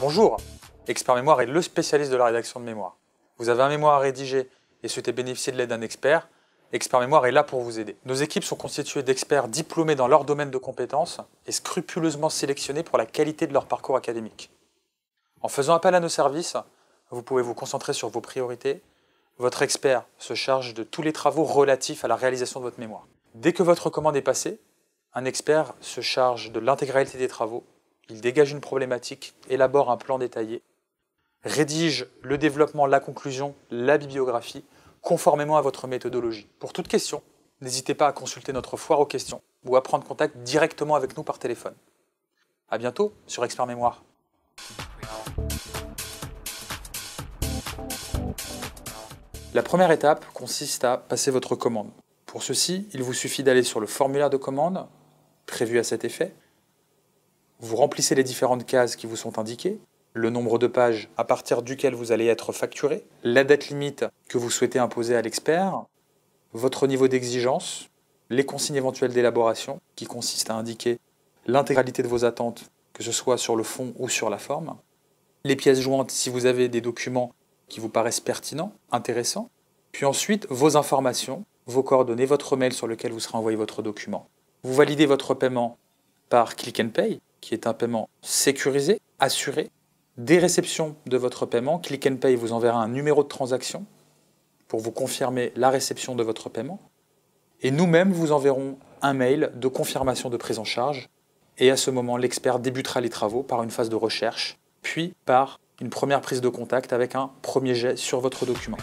Bonjour Expert Mémoire est le spécialiste de la rédaction de mémoire. Vous avez un mémoire à rédiger et souhaitez bénéficier de l'aide d'un expert, Expert Mémoire est là pour vous aider. Nos équipes sont constituées d'experts diplômés dans leur domaine de compétences et scrupuleusement sélectionnés pour la qualité de leur parcours académique. En faisant appel à nos services, vous pouvez vous concentrer sur vos priorités. Votre expert se charge de tous les travaux relatifs à la réalisation de votre mémoire. Dès que votre commande est passée, un expert se charge de l'intégralité des travaux il dégage une problématique, élabore un plan détaillé, rédige le développement, la conclusion, la bibliographie, conformément à votre méthodologie. Pour toute question, n'hésitez pas à consulter notre foire aux questions ou à prendre contact directement avec nous par téléphone. À bientôt sur Expert Mémoire. La première étape consiste à passer votre commande. Pour ceci, il vous suffit d'aller sur le formulaire de commande prévu à cet effet vous remplissez les différentes cases qui vous sont indiquées, le nombre de pages à partir duquel vous allez être facturé, la date limite que vous souhaitez imposer à l'expert, votre niveau d'exigence, les consignes éventuelles d'élaboration, qui consistent à indiquer l'intégralité de vos attentes, que ce soit sur le fond ou sur la forme, les pièces jointes si vous avez des documents qui vous paraissent pertinents, intéressants, puis ensuite vos informations, vos coordonnées, votre mail sur lequel vous serez envoyé votre document. Vous validez votre paiement par Click and Pay, qui est un paiement sécurisé, assuré. Dès réception de votre paiement, Click and Pay vous enverra un numéro de transaction pour vous confirmer la réception de votre paiement. Et nous-mêmes vous enverrons un mail de confirmation de prise en charge. Et à ce moment, l'expert débutera les travaux par une phase de recherche, puis par une première prise de contact avec un premier jet sur votre document.